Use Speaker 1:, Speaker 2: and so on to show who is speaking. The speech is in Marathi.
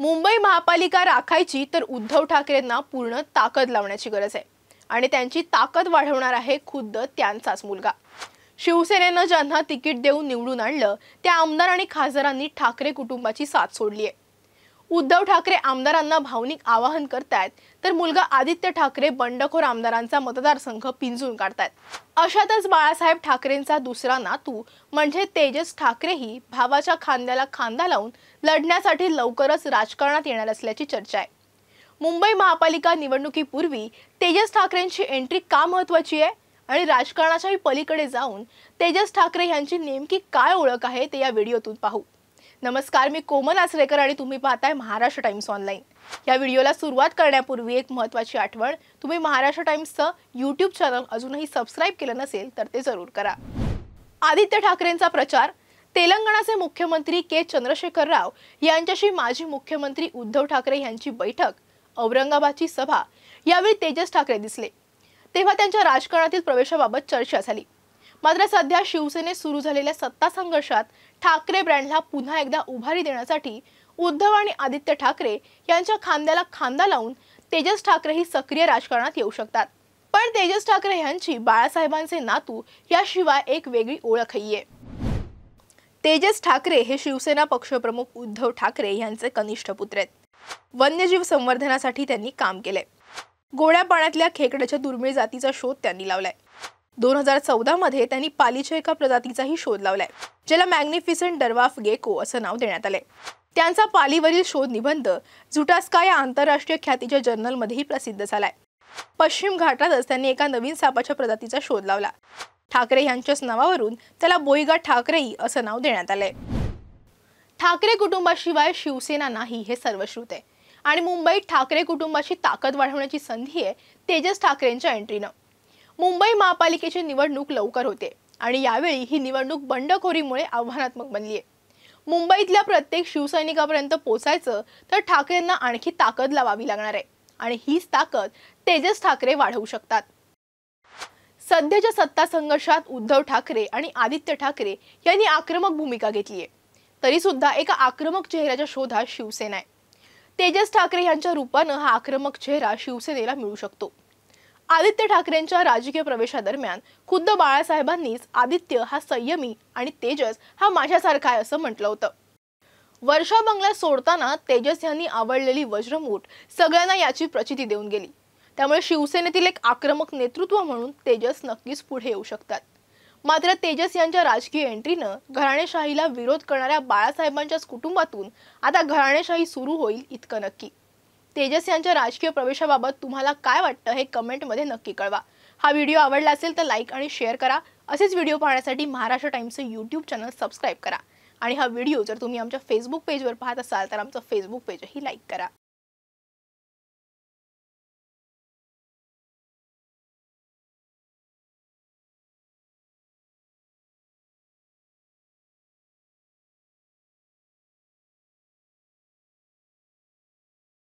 Speaker 1: मुंबई महापालिका राखायची तर उद्धव ठाकरेंना पूर्ण ताकद लावण्याची गरज आहे आणि त्यांची ताकद वाढवणार आहे खुद्द त्यांचाच मुलगा शिवसेनेनं ज्यांना तिकीट देऊन निवडून आणलं त्या आमदार आणि खासदारांनी ठाकरे कुटुंबाची साथ सोडली आहे उद्धव ठाकरे आमदारांना भावनिक आवाहन करतायत तर मुलगा आदित्य ठाकरे बंडखोर आमदारांचा मतदारसंघ पिंजून काढतायत अशातच बाळासाहेब ठाकरेंचा दुसरा नातू म्हणजे तेजस ठाकरेही भावाच्या खांद्याला खांदा लावून लढण्यासाठी लवकरच राजकारणात येणार असल्याची चर्चा आहे मुंबई महापालिका निवडणुकीपूर्वी तेजस ठाकरेंची एंट्री का महत्त्वाची आहे आणि राजकारणाच्याही पलीकडे जाऊन तेजस ठाकरे यांची नेमकी काय ओळख आहे ते या व्हिडिओतून पाहू नमस्कार मी कोमल आसरेकर आणि तुम्ही पाहताय महाराष्ट्र टाइम्स ऑनलाईन या व्हिडिओला सुरुवात करण्यापूर्वी एक महत्त्वाची आठवण तुम्ही महाराष्ट्र टाइम्सचं यूट्यूब चॅनल अजूनही सबस्क्राईब केलं नसेल तर ते जरूर करा आदित्य ठाकरेंचा प्रचार तेलंगणाचे मुख्यमंत्री के चंद्रशेखर राव यांच्याशी माजी मुख्यमंत्री उद्धव ठाकरे यांची बैठक औरंगाबादची सभा यावेळी तेजस ठाकरे दिसले तेव्हा त्यांच्या राजकारणातील प्रवेशाबाबत चर्चा झाली मात्र सध्या शिवसेनेत सुरू झालेल्या सत्ता संघर्षात ठाकरे ब्रँडला पुन्हा एकदा उभारी देण्यासाठी उद्धव आणि आदित्य ठाकरे यांच्या खांद्याला खांदा लावून तेजस ठाकरे ही सक्रिय राजकारणात येऊ शकतात पण तेजस ठाकरे यांची बाळासाहेबांचे नातू याशिवाय एक वेगळी ओळखही आहे तेजस ठाकरे हे शिवसेना पक्षप्रमुख उद्धव ठाकरे यांचे कनिष्ठ पुत्र आहेत वन्यजीव संवर्धनासाठी त्यांनी काम केले गोड्या पाण्यातल्या खेकड्याच्या दुर्मिळ जातीचा शोध त्यांनी लावलाय दोन हजार चौदामध्ये त्यांनी पालीच्या एका प्रजातीचाही शोध लावलाय ज्याला मॅग्निफिसंट डरवाफ गेको असं नाव देण्यात आलंय त्यांचा पालीवरील शोध निबंध झुटास्का या आंतरराष्ट्रीय ख्यातीच्या जर्नलमध्येही प्रसिद्ध झालाय पश्चिम घाटातच त्यांनी एका नवीन सापाच्या प्रजातीचा शोध लावला ठाकरे यांच्याच नावावरून त्याला बोईगा ठाकरेई असं नाव देण्यात आलंय ठाकरे कुटुंबाशिवाय शिवसेना नाही हे सर्वश्रुत आहे आणि मुंबईत ठाकरे कुटुंबाची ताकद वाढवण्याची संधी आहे तेजस ठाकरेंच्या एंट्रीनं मुंबई महापालिकेची निवडणूक लवकर होते आणि यावेळी ही निवडणूक बंडखोरीमुळे आव्हानात्मक बनली आहे मुंबईतल्या प्रत्येक शिवसैनिकापर्यंत पोचायचं तर ठाकरेंना आणखी ताकद लावावी लागणार आहे आणि हीच ताकद तेजस ठाकरे वाढवू शकतात सध्याच्या सत्ता संघर्षात उद्धव ठाकरे आणि आदित्य ठाकरे यांनी आक्रमक भूमिका घेतली आहे तरी सुद्धा एका आक्रमक चेहऱ्याच्या शोधात शिवसेना आहे तेजस ठाकरे यांच्या रूपानं हा आक्रमक चेहरा शिवसेनेला मिळू शकतो आदित्य ठाकरेंच्या राजकीय प्रवेशादरम्यान खुद्द बाळासाहेबांनीच आदित्य हा संयमी आणि तेजस हा माझ्यासारखा आहे असं म्हटलं होतं वर्षा बंगला सोडताना तेजस यांनी आवडलेली वज्रमूठ सगळ्यांना याची प्रचिती देऊन गेली त्यामुळे शिवसेनेतील एक आक्रमक नेतृत्व म्हणून तेजस नक्कीच पुढे येऊ शकतात मात्र तेजस यांच्या राजकीय एंट्रीनं घराणेशाहीला विरोध करणाऱ्या बाळासाहेबांच्याच कुटुंबातून आता घराणेशाही सुरू होईल इतकं नक्की तेजस यांच्या राजकीय प्रवेशाबाबत तुम्हाला काय वाटतं हे कमेंटमध्ये नक्की कळवा हा व्हिडिओ आवडला असेल तर लाईक आणि शेअर करा असेच व्हिडिओ पाहण्यासाठी महाराष्ट्र टाईम्सचं यूट्यूब चॅनल सबस्क्राईब करा आणि हा व्हिडिओ जर तुम्ही आमच्या फेसबुक पेजवर पाहत असाल तर आमचं फेसबुक पेजही लाईक करा